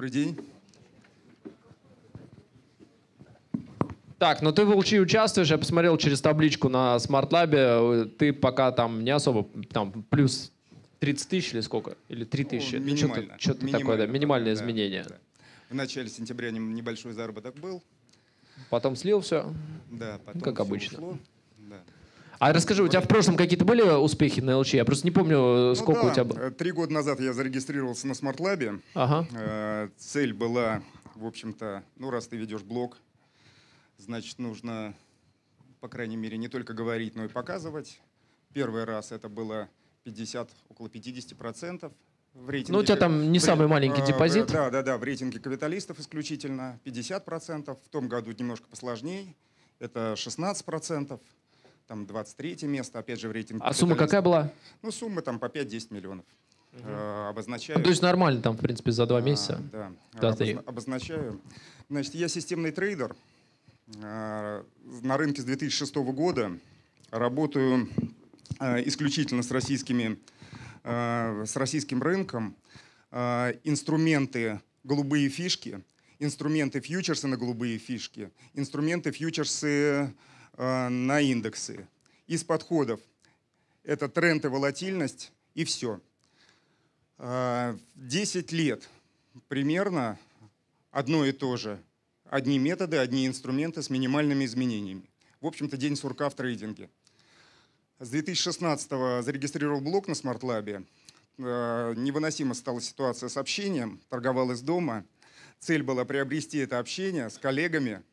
Добрый день. Так, но ну ты в Волчи участвуешь, я посмотрел через табличку на SmartLab, ты пока там не особо, там плюс 30 тысяч или сколько? Или 3 тысячи? Ну, минимально. Что-то, что такое, да, минимальное да, изменение. Да. В начале сентября небольшой заработок был. Потом слил все. Да, потом Как обычно. Ушло. Да. А расскажи, у тебя в прошлом какие-то были успехи на ЛЧ? Я просто не помню, э, ну сколько ну, да. у тебя было. Три года назад я зарегистрировался на SmartLab. Ага. Э, цель была, в общем-то, ну, раз ты ведешь блог, значит, нужно, по крайней мере, не только говорить, но и показывать. Первый раз это было 50, около 50 процентов в рейтинге. Ну, у тебя там не в, самый маленький э, депозит. Да, да, да, в рейтинге капиталистов исключительно 50 процентов. В том году немножко посложнее, это 16 процентов там 23 место, опять же, в рейтинге. А сумма какая была? Ну, сумма там по 5-10 миллионов. Угу. обозначаю. Ну, то есть нормально там, в принципе, за два а, месяца. А, да, Обозна- обозначаю. Значит, я системный трейдер. Э, на рынке с 2006 года работаю э, исключительно с российскими с российским рынком. инструменты голубые фишки, инструменты фьючерсы на голубые фишки, инструменты фьючерсы Э, на индексы. Из подходов это тренд и волатильность, и все. Э, 10 лет примерно одно и то же. Одни методы, одни инструменты с минимальными изменениями. В общем-то, день сурка в трейдинге. С 2016-го зарегистрировал блог на SmartLab. Э, Невыносима стала ситуация с общением. Торговал из дома. Цель была приобрести это общение с коллегами –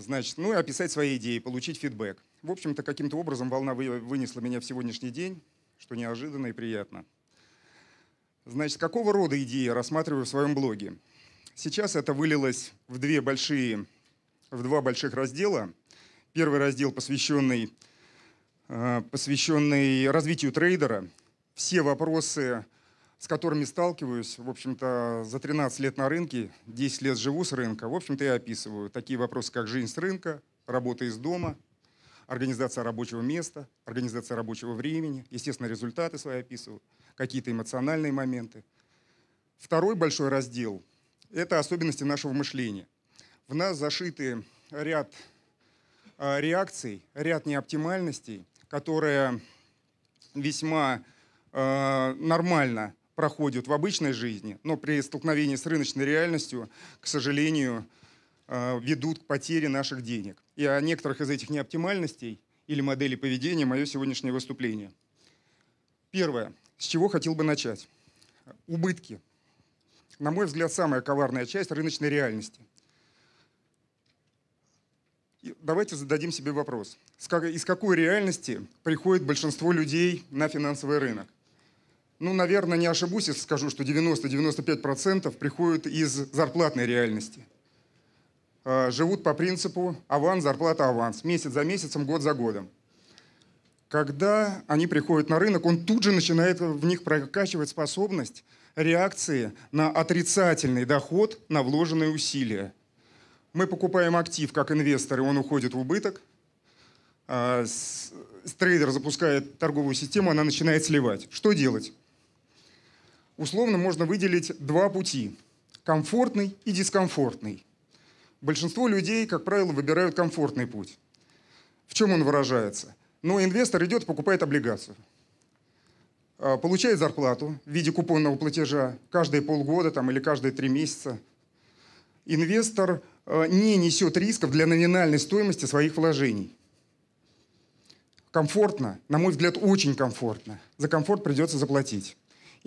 Значит, ну и описать свои идеи, получить фидбэк. В общем-то, каким-то образом волна вынесла меня в сегодняшний день, что неожиданно и приятно. Значит, какого рода идеи я рассматриваю в своем блоге? Сейчас это вылилось в, две большие, в два больших раздела. Первый раздел, посвященный, э, посвященный развитию трейдера. Все вопросы, с которыми сталкиваюсь, в общем-то, за 13 лет на рынке, 10 лет живу с рынка, в общем-то, я описываю такие вопросы, как жизнь с рынка, работа из дома, организация рабочего места, организация рабочего времени, естественно, результаты свои описываю, какие-то эмоциональные моменты. Второй большой раздел – это особенности нашего мышления. В нас зашиты ряд а, реакций, ряд неоптимальностей, которые весьма э, нормально проходят в обычной жизни, но при столкновении с рыночной реальностью, к сожалению, э, ведут к потере наших денег. И о некоторых из этих неоптимальностей или моделей поведения мое сегодняшнее выступление. Первое. С чего хотел бы начать? Убытки. На мой взгляд, самая коварная часть рыночной реальности. Давайте зададим себе вопрос. Из какой реальности приходит большинство людей на финансовый рынок? ну, наверное, не ошибусь, если скажу, что 90-95% приходят из зарплатной реальности. А, живут по принципу аванс, зарплата, аванс. Месяц за месяцем, год за годом. Когда они приходят на рынок, он тут же начинает в них прокачивать способность реакции на отрицательный доход на вложенные усилия. Мы покупаем актив как инвесторы, он уходит в убыток. А, трейдер запускает торговую систему, она начинает сливать. Что делать? условно можно выделить два пути – комфортный и дискомфортный. Большинство людей, как правило, выбирают комфортный путь. В чем он выражается? Но инвестор идет покупает облигацию. А, получает зарплату в виде купонного платежа каждые полгода там, или каждые три месяца. Инвестор а, не несет рисков для номинальной стоимости своих вложений. Комфортно, на мой взгляд, очень комфортно. За комфорт придется заплатить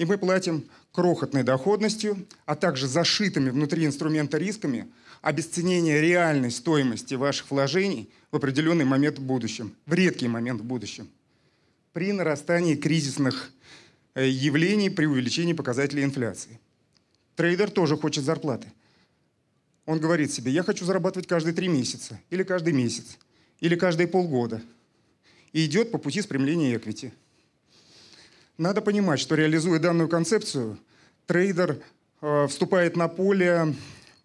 и мы платим крохотной доходностью, а также зашитыми внутри инструмента рисками обесценение реальной стоимости ваших вложений в определенный момент в будущем, в редкий момент в будущем, при нарастании кризисных э, явлений, при увеличении показателей инфляции. Трейдер тоже хочет зарплаты. Он говорит себе, я хочу зарабатывать каждые три месяца, или каждый месяц, или каждые полгода. И идет по пути спрямления эквити – надо понимать, что реализуя данную концепцию, трейдер э, вступает на поле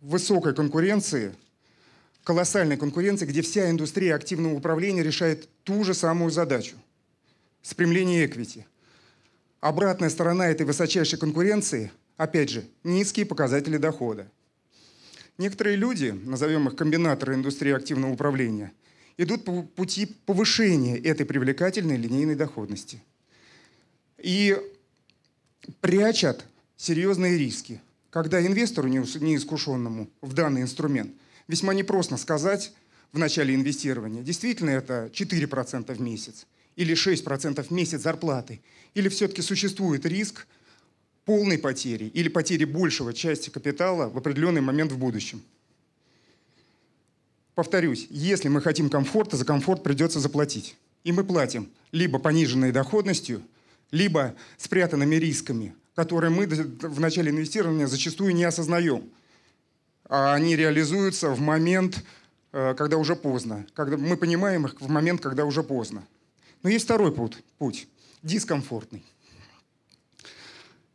высокой конкуренции, колоссальной конкуренции, где вся индустрия активного управления решает ту же самую задачу – спрямление эквити. Обратная сторона этой высочайшей конкуренции – опять же, низкие показатели дохода. Некоторые люди, назовем их комбинаторы индустрии активного управления, идут по пути повышения этой привлекательной линейной доходности – и прячут серьезные риски. Когда инвестору неискушенному в данный инструмент весьма непросто сказать в начале инвестирования, действительно это 4% в месяц или 6% в месяц зарплаты, или все-таки существует риск полной потери или потери большего части капитала в определенный момент в будущем. Повторюсь, если мы хотим комфорта, за комфорт придется заплатить. И мы платим либо пониженной доходностью – либо спрятанными рисками, которые мы в начале инвестирования зачастую не осознаем. А они реализуются в момент, э, когда уже поздно. Когда мы понимаем их в момент, когда уже поздно. Но есть второй путь, путь дискомфортный.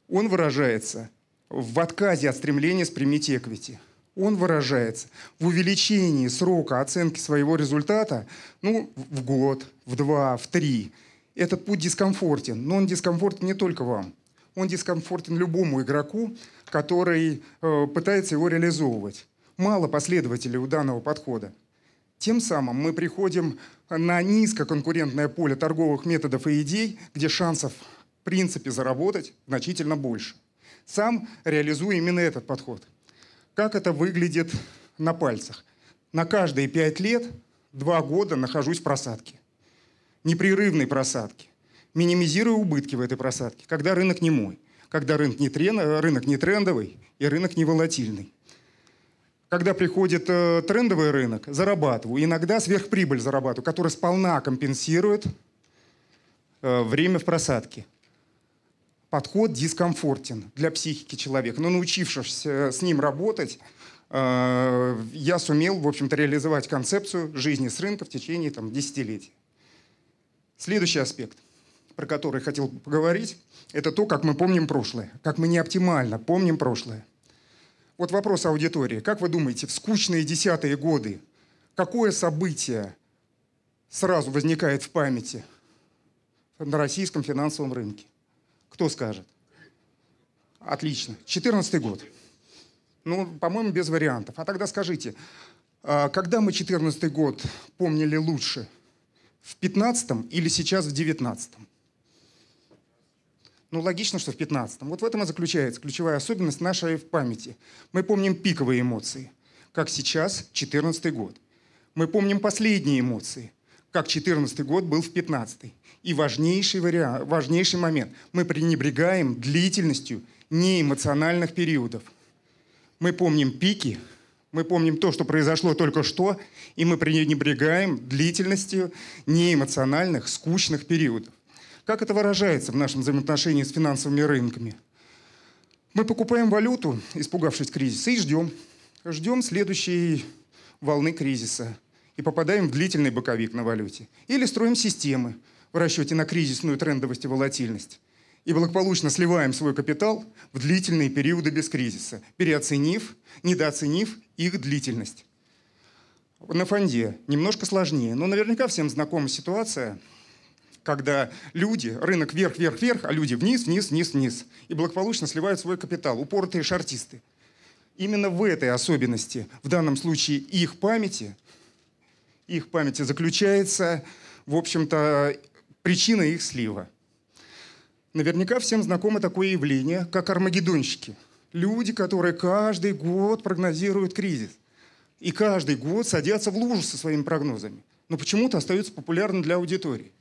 Он выражается в отказе от стремления спрямить эквити. Он выражается в увеличении срока оценки своего результата ну, в год, в два, в три – этот путь дискомфортен, но он дискомфортен не только вам. Он дискомфортен любому игроку, который э, пытается его реализовывать. Мало последователей у данного подхода. Тем самым мы приходим на низкоконкурентное поле торговых методов и идей, где шансов в принципе заработать значительно больше. Сам реализую именно этот подход. Как это выглядит на пальцах? На каждые пять лет два года нахожусь в просадке непрерывной просадки, минимизируя убытки в этой просадке, когда рынок не мой, когда рынок не, трен, рынок не трендовый и рынок не волатильный. Когда приходит э, трендовый рынок, зарабатываю, иногда сверхприбыль зарабатываю, которая сполна компенсирует э, время в просадке. Подход дискомфортен для психики человека, но научившись э, с ним работать, э, я сумел, в общем-то, реализовать концепцию жизни с рынка в течение там, десятилетий. Следующий аспект, про который хотел поговорить, это то, как мы помним прошлое, как мы неоптимально помним прошлое. Вот вопрос аудитории. Как вы думаете, в скучные десятые годы какое событие сразу возникает в памяти на российском финансовом рынке? Кто скажет? Отлично. 14 год. Ну, по-моему, без вариантов. А тогда скажите, а когда мы 14 год помнили лучше – в 15 или сейчас в 19? -м? Ну, логично, что в 15-м. Вот в этом и заключается ключевая особенность нашей памяти. Мы помним пиковые эмоции, как сейчас, 14 год. Мы помним последние эмоции, как 14 год был в 15 -й. И важнейший, вариант, важнейший момент. Мы пренебрегаем длительностью неэмоциональных периодов. Мы помним пики – мы помним то, что произошло только что, и мы пренебрегаем длительностью неэмоциональных, скучных периодов. Как это выражается в нашем взаимоотношении с финансовыми рынками? Мы покупаем валюту, испугавшись кризиса, и ждем. Ждем следующей волны кризиса и попадаем в длительный боковик на валюте. Или строим системы в расчете на кризисную трендовость и волатильность и благополучно сливаем свой капитал в длительные периоды без кризиса, переоценив, недооценив их длительность. На фонде немножко сложнее, но наверняка всем знакома ситуация, когда люди, рынок вверх, вверх, вверх, а люди вниз, вниз, вниз, вниз, и благополучно сливают свой капитал, упоротые шартисты. Именно в этой особенности, в данном случае их памяти, их памяти заключается, в общем-то, причина их слива – Наверняка всем знакомо такое явление, как армагеддонщики. Люди, которые каждый год прогнозируют кризис. И каждый год садятся в лужу со своими прогнозами. Но почему-то остаются популярны для аудитории.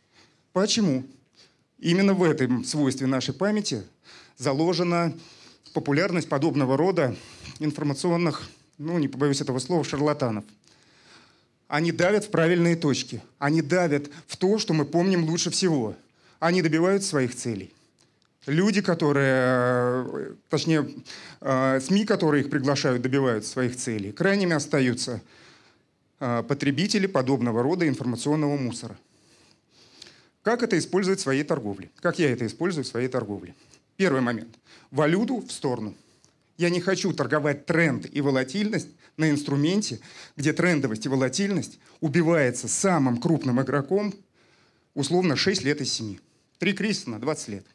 Почему? Именно в этом свойстве нашей памяти заложена популярность подобного рода информационных, ну, не побоюсь этого слова, шарлатанов. Они давят в правильные точки. Они давят в то, что мы помним лучше всего. Они добивают своих целей люди, которые, точнее, э, СМИ, которые их приглашают, добивают своих целей. Крайними остаются э, потребители подобного рода информационного мусора. Как это использовать в своей торговле? Как я это использую в своей торговле? Первый момент. Валюту в сторону. Я не хочу торговать тренд и волатильность на инструменте, где трендовость и волатильность убивается самым крупным игроком условно 6 лет из 7. Три кризиса на 20 лет –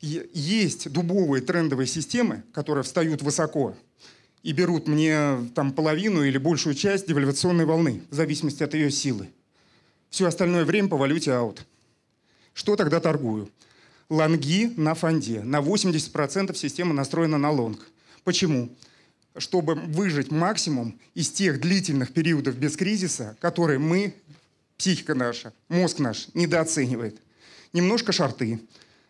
есть дубовые трендовые системы, которые встают высоко и берут мне там половину или большую часть девальвационной волны, в зависимости от ее силы. Все остальное время по валюте аут. Что тогда торгую? Лонги на фонде. На 80% система настроена на лонг. Почему? Чтобы выжить максимум из тех длительных периодов без кризиса, которые мы, психика наша, мозг наш недооценивает. Немножко шарты.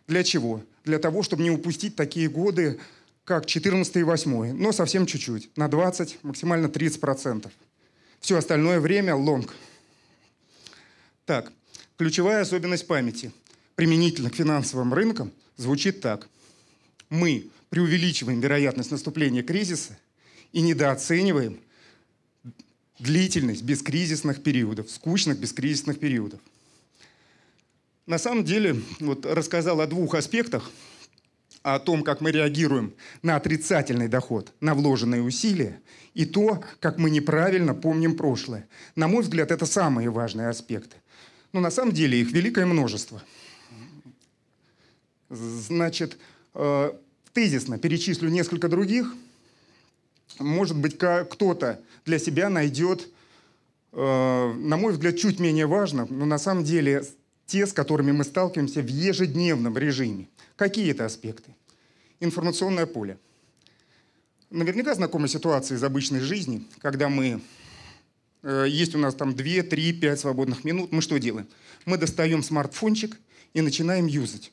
Для чего? для того, чтобы не упустить такие годы, как 14 и 8, но совсем чуть-чуть, на 20, максимально 30%. Все остальное время – лонг. Так, ключевая особенность памяти применительно к финансовым рынкам звучит так. Мы преувеличиваем вероятность наступления кризиса и недооцениваем длительность бескризисных периодов, скучных бескризисных периодов. На самом деле, вот рассказал о двух аспектах, о том, как мы реагируем на отрицательный доход, на вложенные усилия, и то, как мы неправильно помним прошлое. На мой взгляд, это самые важные аспекты. Но ну, на самом деле их великое множество. Значит, э, тезисно перечислю несколько других. Может быть, кто-то для себя найдет, э, на мой взгляд, чуть менее важно, но на самом деле те, с которыми мы сталкиваемся в ежедневном режиме. Какие это аспекты? Информационное поле. Наверняка знакома ситуация из обычной жизни, когда мы э, есть у нас там 2, 3, 5 свободных минут. Мы что делаем? Мы достаем смартфончик и начинаем юзать,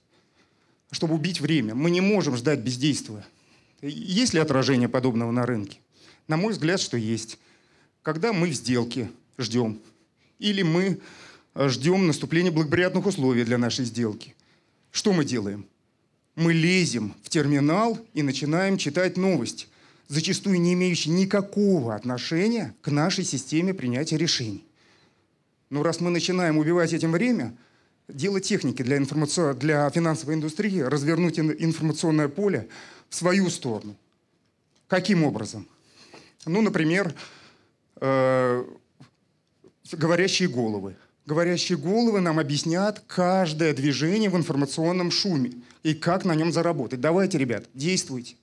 чтобы убить время. Мы не можем ждать бездействия. Есть ли отражение подобного на рынке? На мой взгляд, что есть. Когда мы в сделке ждем, или мы ждем наступления благоприятных условий для нашей сделки. Что мы делаем? Мы лезем в терминал и начинаем читать новости, зачастую не имеющие никакого отношения к нашей системе принятия решений. Но раз мы начинаем убивать этим время, дело техники для, информацион... для финансовой индустрии развернуть информационное поле в свою сторону. Каким образом? Ну, например, э, говорящие головы – Говорящие головы нам объяснят каждое движение в информационном шуме и как на нем заработать. Давайте, ребят, действуйте.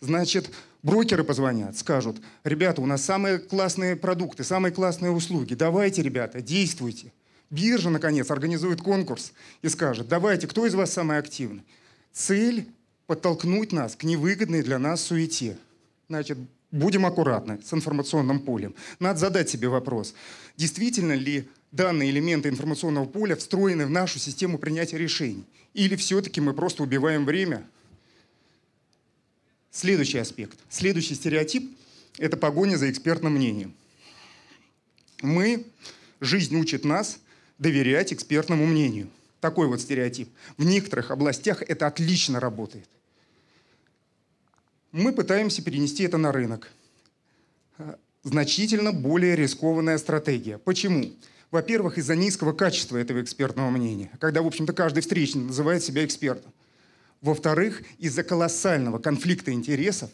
Значит, брокеры позвонят, скажут, ребята, у нас самые классные продукты, самые классные услуги. Давайте, ребята, действуйте. Биржа, наконец, организует конкурс и скажет, давайте, кто из вас самый активный? Цель – подтолкнуть нас к невыгодной для нас суете. Значит, будем аккуратны с информационным полем. Надо задать себе вопрос, действительно ли данные элементы информационного поля встроены в нашу систему принятия решений? Или все-таки мы просто убиваем время? Следующий аспект, следующий стереотип – это погоня за экспертным мнением. Мы, жизнь учит нас доверять экспертному мнению. Такой вот стереотип. В некоторых областях это отлично работает. Мы пытаемся перенести это на рынок э, значительно более рискованная стратегия. Почему? Во-первых, из-за низкого качества этого экспертного мнения, когда, в общем-то, каждый встречный называет себя экспертом. Во-вторых, из-за колоссального конфликта интересов,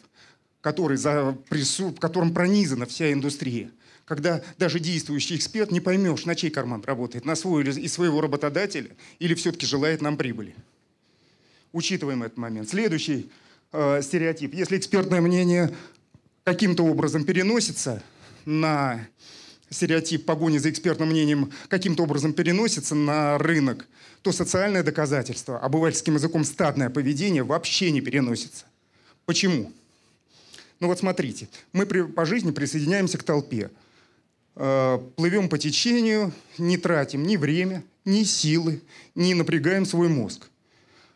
который за, прису, которым пронизана вся индустрия. Когда даже действующий эксперт не поймешь, на чей карман работает, на свой или из своего работодателя, или все-таки желает нам прибыли. Учитываем этот момент. Следующий э, стереотип. Если экспертное мнение каким-то образом переносится на стереотип погони за экспертным мнением каким-то образом переносится на рынок, то социальное доказательство, обывательским а языком стадное поведение вообще не переносится. Почему? Ну вот смотрите, мы при, по жизни присоединяемся к толпе. Э, плывем по течению, не тратим ни время, ни силы, не напрягаем свой мозг.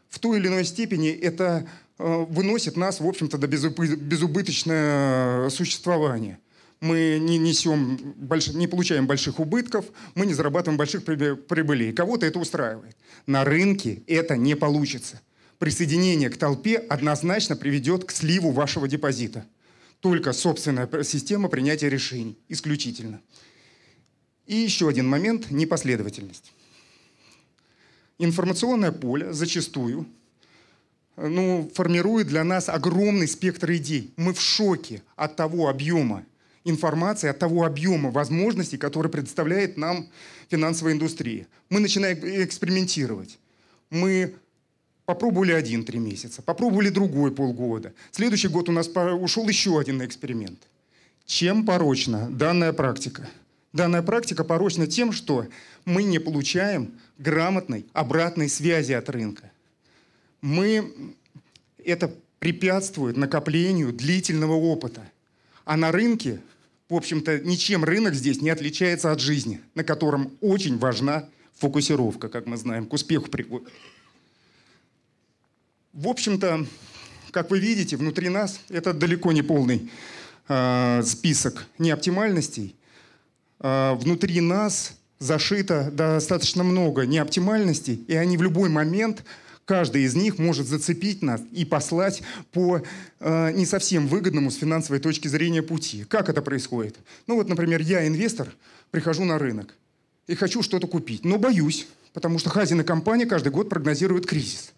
В той или иной степени это э, выносит нас, в общем-то, до безубыточное э, существования – мы не несем, больш... не получаем больших убытков, мы не зарабатываем больших прибылей. Кого-то это устраивает. На рынке это не получится. Присоединение к толпе однозначно приведет к сливу вашего депозита. Только собственная система принятия решений. Исключительно. И еще один момент – непоследовательность. Информационное поле зачастую ну, формирует для нас огромный спектр идей. Мы в шоке от того объема информации, от того объема возможностей, который предоставляет нам финансовая индустрия. Мы начинаем э, экспериментировать. Мы попробовали один три месяца, попробовали другой полгода. Следующий год у нас ушел еще один эксперимент. Чем порочна данная практика? Данная практика порочна тем, что мы не получаем грамотной обратной связи от рынка. Мы... Это препятствует накоплению длительного опыта – а на рынке, в общем-то, ничем рынок здесь не отличается от жизни, на котором очень важна фокусировка, как мы знаем, к успеху приводит. В общем-то, как вы видите, внутри нас это далеко не полный э, список неоптимальностей. Э, внутри нас зашито достаточно много неоптимальностей, и они в любой момент Каждый из них может зацепить нас и послать по э, не совсем выгодному с финансовой точки зрения пути. Как это происходит? Ну вот, например, я инвестор, прихожу на рынок и хочу что-то купить, но боюсь, потому что Хазин компания каждый год прогнозирует кризис.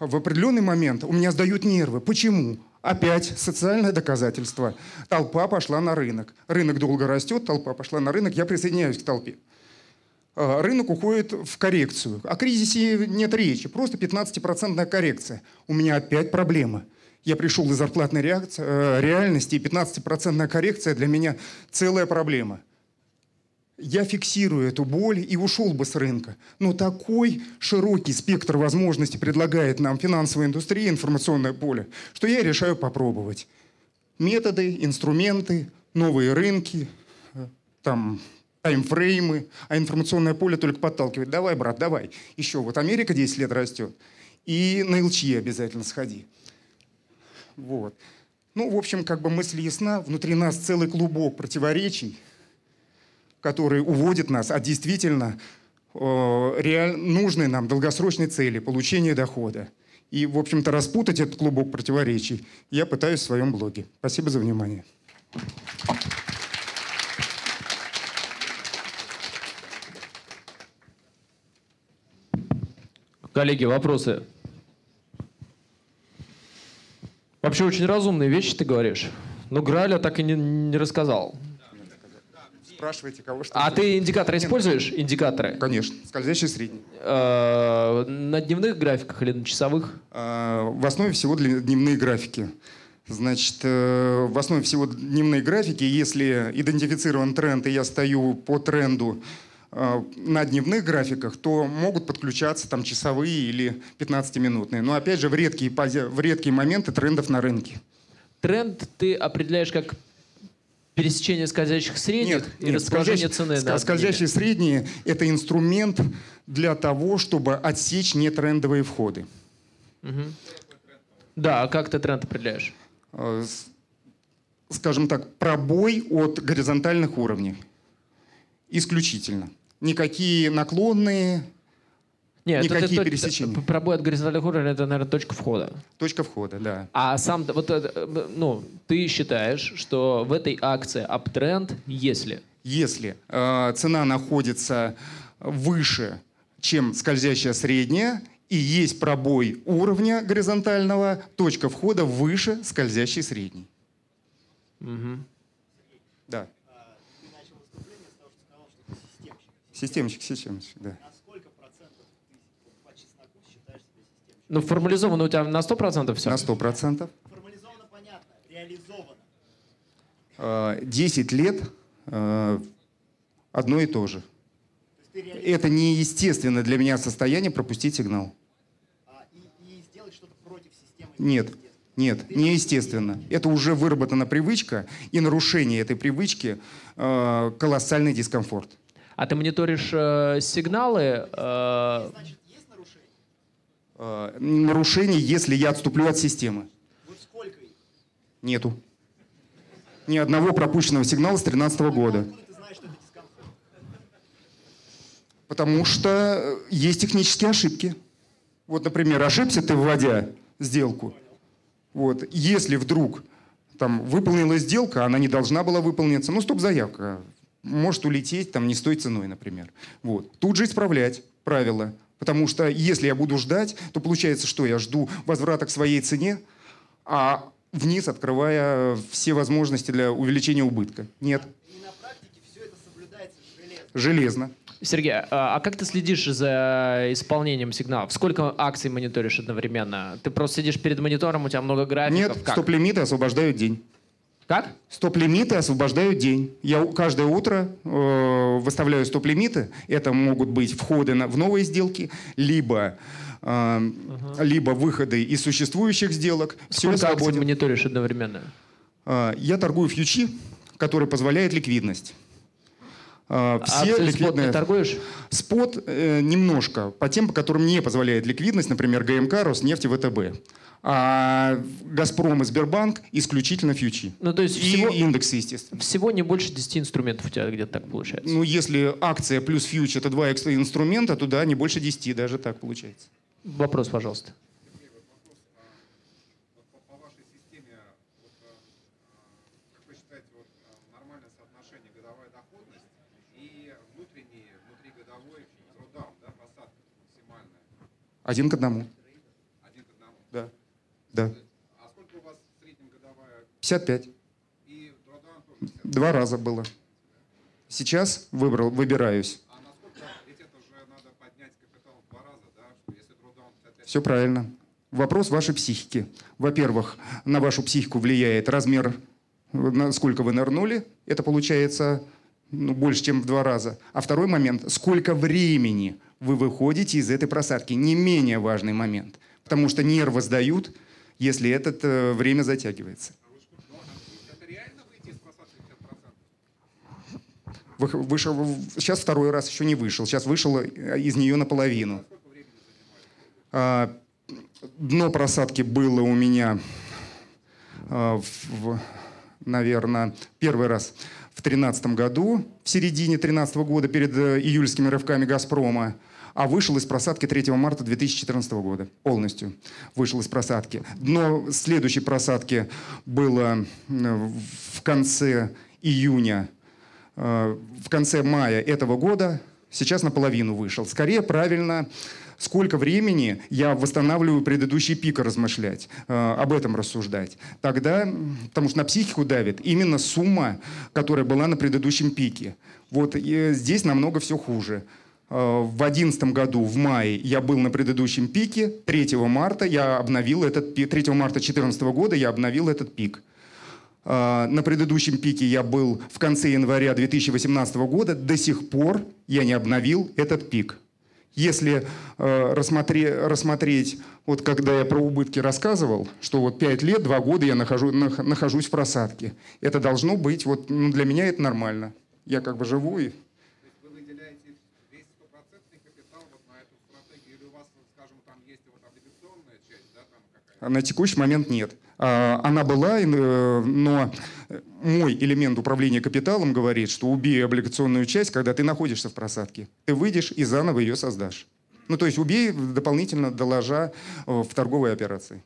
В определенный момент у меня сдают нервы. Почему? Опять социальное доказательство. Толпа пошла на рынок. Рынок долго растет, толпа пошла на рынок, я присоединяюсь к толпе. Э, рынок уходит в коррекцию. О кризисе нет речи, просто 15% коррекция. У меня опять проблема. Я пришел из зарплатной э, реальности, и 15% коррекция для меня целая проблема. Я фиксирую эту боль и ушел бы с рынка. Но такой широкий спектр возможностей предлагает нам финансовая индустрия, информационное поле, что я решаю попробовать. Методы, инструменты, новые рынки, э, там таймфреймы, а информационное поле только подталкивает. Давай, брат, давай. Еще вот Америка 10 лет растет. И на ЛЧИ обязательно сходи. Вот. Ну, в общем, как бы мысль ясна. Внутри нас целый клубок противоречий, которые уводят нас от действительно э, реаль... нужной нам долгосрочной цели получения дохода. И, в общем-то, распутать этот клубок противоречий я пытаюсь в своем блоге. Спасибо за внимание. Thank you. Коллеги, вопросы? Вообще очень разумные вещи ты говоришь. Но Граля так и не, не рассказал. Спрашивайте кого что. А ты индикаторы используешь? Индикаторы? Конечно. Скользящий средний. Э, на дневных графиках или на часовых? Э, в основе всего дневные графики. Значит, э, в основе всего дневные графики, если идентифицирован тренд, и я стою по тренду, Э, на дневных графиках, то могут подключаться там часовые или 15-минутные. Но опять же, в редкие, в редкие моменты трендов на рынке. Тренд ты определяешь как пересечение скользящих средних нет, и нет, расположение цены. Ск- да, скользящие средние – это инструмент для того, чтобы отсечь нетрендовые входы. Угу. Да, а как ты тренд определяешь? Э, скажем так, пробой от горизонтальных уровней. Исключительно никакие наклонные, нет, никакие это, это, пересечения. Это, про от горизонтальных уровней это, наверное, точка входа. Точка входа, да. А сам, вот, э, ну, ты считаешь, что в этой акции аптренд, если? Если э, цена находится выше, чем скользящая средняя, и есть пробой уровня горизонтального, точка входа выше скользящей средней. Угу. Да. Системщик, системщик, да. А ну, формализовано у тебя на 100% все? На 100%. Формализовано, понятно. Реализовано? 10 а, лет а, одно и то же. То Это неестественно для меня состояние пропустить сигнал. А, Нет. Нет, неестественно. Это уже выработана привычка, и нарушение этой привычки э, колоссальный дискомфорт. А ты мониторишь э, сигналы? Э... Значит, есть нарушение? Э, если я отступлю от системы. Вот сколько их? Нету. Ни одного пропущенного сигнала с 2013 года. Потому что есть технические ошибки. Вот, например, ошибся ты, вводя сделку. Вот. Если вдруг там выполнилась сделка, она не должна была выполниться. Ну, стоп-заявка может улететь там не с той ценой, например. Вот. Тут же исправлять правила, потому что если я буду ждать, то получается, что я жду возврата к своей цене, а вниз открывая все возможности для увеличения убытка. Нет. И на практике все это соблюдается железно. Железно. Сергей, а, а как ты следишь за исполнением сигналов? Сколько акций мониторишь одновременно? Ты просто сидишь перед монитором, у тебя много графиков? Нет, стоп-лимиты освобождают день. Как? Стоп-лимиты освобождают день. Я каждое утро э, выставляю стоп-лимиты. Это могут быть входы на, в новые сделки, либо, э, угу. либо выходы из существующих сделок. Сколько Все акций мониторишь одновременно? Э, я торгую фьючи, который позволяет ликвидность. А, все а ликвидные... спот не торгуешь? Спот э, немножко. По тем, по которым не позволяет ликвидность, например, ГМК, Роснефть ВТБ. А «Газпром» и «Сбербанк» исключительно фьючи. Ну, то есть и всего, индексы, естественно. Всего не больше 10 инструментов у тебя где-то так получается? Ну, если акция плюс фьюч — это два инструмента, то да, не больше 10 даже так получается. Вопрос, пожалуйста. Один к одному. Один к одному? Да. да. А сколько у вас в среднем годовая? 55. Два раза было. Сейчас выбрал, выбираюсь. А насколько, ведь это же надо поднять капитал в два раза, да? Если 55... Все правильно. Вопрос вашей психики. Во-первых, на вашу психику влияет размер, насколько вы нырнули. Это получается ну, больше, чем в два раза. А второй момент, сколько времени вы выходите из этой просадки. Не менее важный момент. Потому что нервы сдают, если это э, время затягивается. А ну, а вышел, сейчас второй раз еще не вышел. Сейчас вышел э, из нее наполовину. А, а, дно просадки было у меня, а, в, наверное, первый раз в 2013 году, в середине 2013 года, перед э, июльскими рывками «Газпрома», а вышел из просадки 3 марта 2014 года. Полностью вышел из просадки. Дно следующей просадки было в конце июня, э, в конце мая этого года. Сейчас наполовину вышел. Скорее правильно сколько времени я восстанавливаю предыдущий пик размышлять, э, об этом рассуждать. Тогда, потому что на психику давит именно сумма, которая была на предыдущем пике. Вот э, здесь намного все хуже э, в 2011 году, в мае, я был на предыдущем пике. 3 марта я обновил этот пик. 3 марта 2014 года я обновил этот пик. На предыдущем пике я был в конце января 2018 года. До сих пор я не обновил этот пик. Если э, рассмотри, рассмотреть, вот когда я про убытки рассказывал, что вот 5 лет, 2 года я нахожу, нахожусь в просадке. Это должно быть, вот ну, для меня это нормально. Я как бы живу и... На текущий момент нет. А, она была, э, но мой элемент управления капиталом говорит, что убей облигационную часть, когда ты находишься в просадке. Ты выйдешь и заново ее создашь. Ну, то есть убей дополнительно доложа в торговой операции.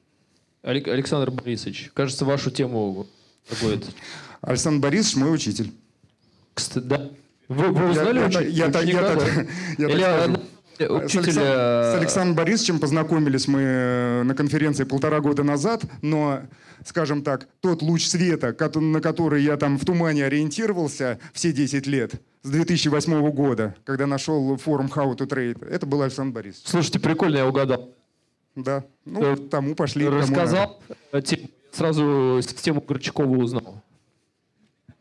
Александр Борисович, кажется, вашу тему какой-то. Александр Борисович мой учитель. Кстати, да. Вы, вы узнали я, учителя? Я, я, я, я, я, я, я, я, я, я, Э, а, учитель... С, Александ... Э, с Александром Борисовичем познакомились мы э, на конференции полтора года назад, но, скажем так, тот луч света, на который я там в тумане ориентировался все 10 лет, с 2008 года, когда нашел форум How to Trade, это был Александр Борисович. Слушайте, прикольно, я угадал. Да, ну, Ты тому пошли. Рассказал, тому сразу систему Горчакова узнал.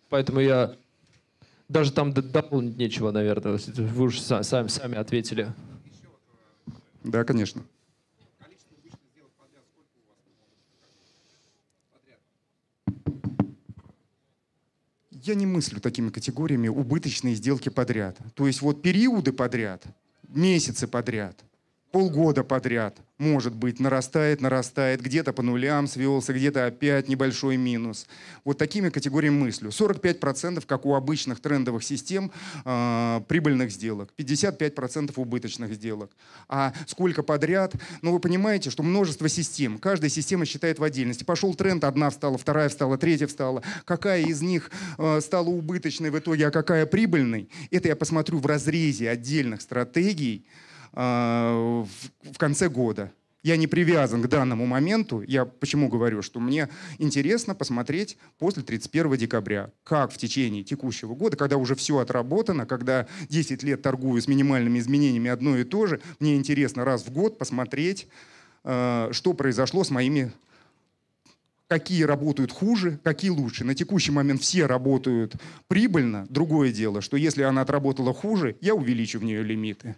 Поэтому я даже там дополнить нечего, наверное. Вы уж сами, сами ответили. Да, конечно. Я не мыслю такими категориями убыточные сделки подряд. То есть вот периоды подряд, месяцы подряд – полгода подряд, может быть, нарастает, нарастает, где-то по нулям свелся, где-то опять небольшой минус. Вот такими категориями мыслю. 45% как у обычных трендовых систем э, прибыльных сделок, 55% убыточных сделок. А сколько подряд? Ну, вы понимаете, что множество систем, каждая система считает в отдельности. Пошел тренд, одна встала, вторая встала, третья встала. Какая из них э, стала убыточной в итоге, а какая прибыльной? Это я посмотрю в разрезе отдельных стратегий, а, в конце года. Я не привязан к данному моменту. Я почему говорю, что мне интересно посмотреть после 31 декабря, как в течение текущего года, когда уже все отработано, когда 10 лет торгую с минимальными изменениями одно и то же, мне интересно раз в год посмотреть, а, что произошло с моими какие работают хуже, какие лучше. На текущий момент все работают прибыльно. Другое дело, что если она отработала хуже, я увеличу в нее лимиты.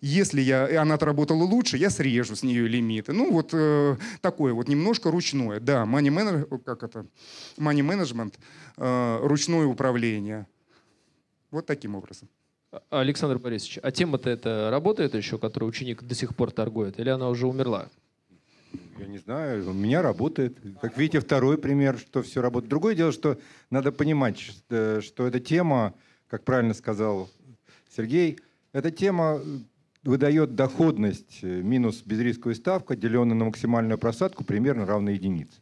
Если я, она отработала лучше, я срежу с нее лимиты. Ну, вот э, такое вот, немножко ручное. Да, money, manage, как это? money management, э, ручное управление. Вот таким образом. А, Александр Борисович, а тема-то это работает еще, которую ученик до сих пор торгует, или она уже умерла? Я не знаю, у меня работает. Как видите, второй пример, что все работает. Другое дело, что надо понимать, э, что эта тема, как правильно сказал Сергей, эта тема э, выдает доходность э, минус безрисковая ставка, деленная на максимальную просадку, примерно равна единице.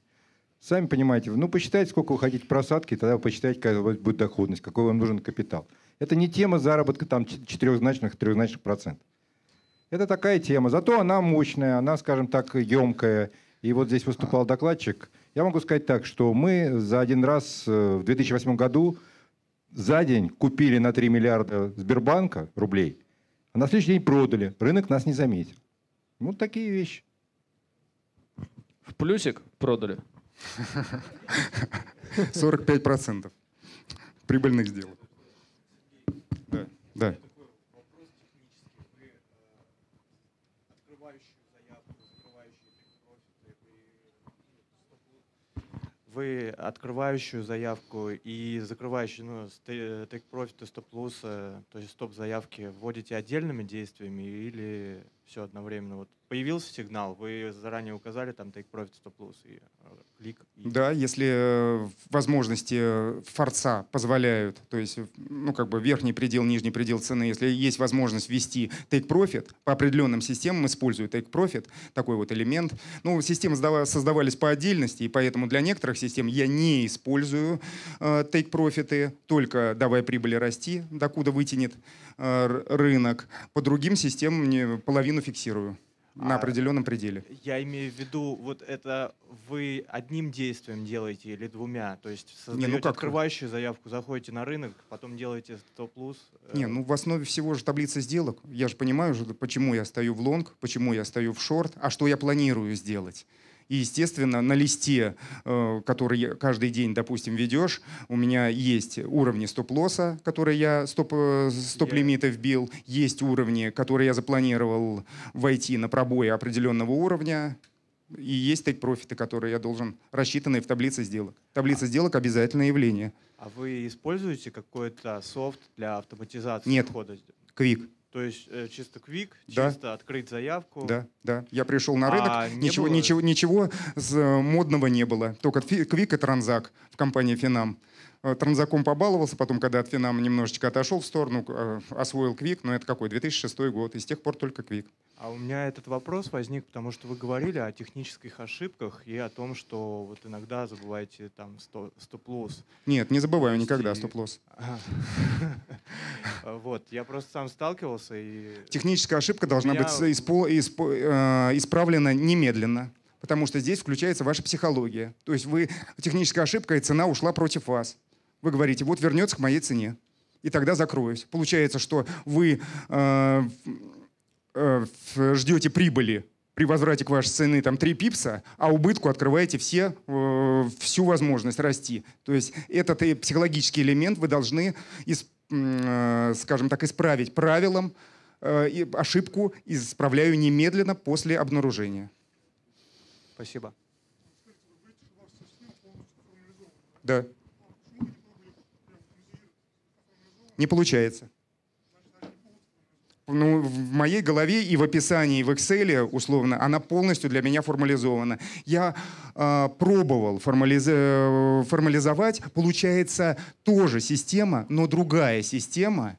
Сами понимаете, ну посчитайте, сколько вы хотите просадки, тогда вы посчитаете, какая будет доходность, какой вам нужен капитал. Это не тема заработка там четырехзначных, трехзначных процентов. Это такая тема. Зато она мощная, она, скажем так, емкая. И вот здесь выступал докладчик. Я могу сказать так, что мы за один раз э, в 2008 году за день купили на 3 миллиарда Сбербанка рублей – а на следующий день продали. Рынок нас не заметил. Вот такие вещи. В плюсик продали. 45% прибыльных сделок. Да. да. вы открывающую заявку и закрывающую, ну, э, take profit и stop loss, э, то есть стоп заявки вводите отдельными действиями или все одновременно. Вот появился сигнал, вы заранее указали там take profit, stop плюс и э, клик. И... Да, если э, возможности э, форца позволяют, то есть ну как бы верхний предел, нижний предел цены, если есть возможность ввести take profit по определенным системам, используя take profit, такой вот элемент. Ну системы создавались по отдельности, и поэтому для некоторых систем я не использую э, take профиты, только давай прибыли расти, докуда вытянет э, рынок. По другим системам мне половина условно фиксирую на а, определенном пределе. Я имею в виду, вот это вы одним действием делаете или двумя? То есть создаете не, ну как? открывающую заявку, заходите на рынок, потом делаете 100 плюс? Э, не, ну в основе всего же таблица сделок. Я же понимаю, почему я стою в лонг, почему я стою в шорт, а что я планирую сделать. И, естественно, на листе, э, который каждый день, допустим, ведешь, у меня есть уровни стоп-лосса, которые я э, стоп-лимиты вбил, есть уровни, которые я запланировал войти на пробои определенного уровня, и есть тейк-профиты, которые я должен рассчитанные в таблице сделок. Таблица а. сделок — обязательное явление. А вы используете какой-то софт для автоматизации Нет. входа? Quick. То есть э, чисто квик, да. чисто открыть заявку. Да, да. Я пришел на а рынок, а ничего, было... ничего, ничего э, модного не было. Только квик и транзак в компании Финам. Э, транзаком побаловался, потом, когда от Финама немножечко отошел в сторону, э, освоил Квик, но это какой, 2006 год, и с тех пор только Квик. А у меня этот вопрос возник, потому что вы говорили о технических ошибках и о том, что вот иногда забываете там стоп плюс. Нет, не забываю есть никогда и... плюс. Вот, я просто сам сталкивался и... Техническая ошибка должна быть э, исправлена немедленно потому что здесь включается ваша психология. То есть вы техническая ошибка, и цена ушла против вас. Вы говорите, вот вернется к моей цене, и тогда закроюсь. Получается, что вы э, э, ждете прибыли при возврате к вашей цены там 3 пипса, а убытку открываете все, э, всю возможность расти. То есть этот психологический элемент вы должны, из, э, скажем так, исправить правилом, э, и ошибку исправляю немедленно после обнаружения. Спасибо. Да. Не получается. Ну, в моей голове и в описании, и в Excel, условно, она полностью для меня формализована. Я э, пробовал формализ... Э, формализовать, получается, тоже система, но другая система,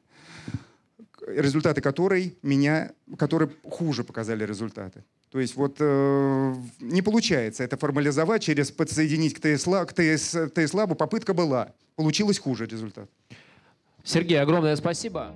результаты которой меня, которые хуже показали результаты. То есть вот э, не получается это формализовать через подсоединить к ТС-лабу. ts ТС попытка была, получилось хуже результат. Сергей, огромное спасибо.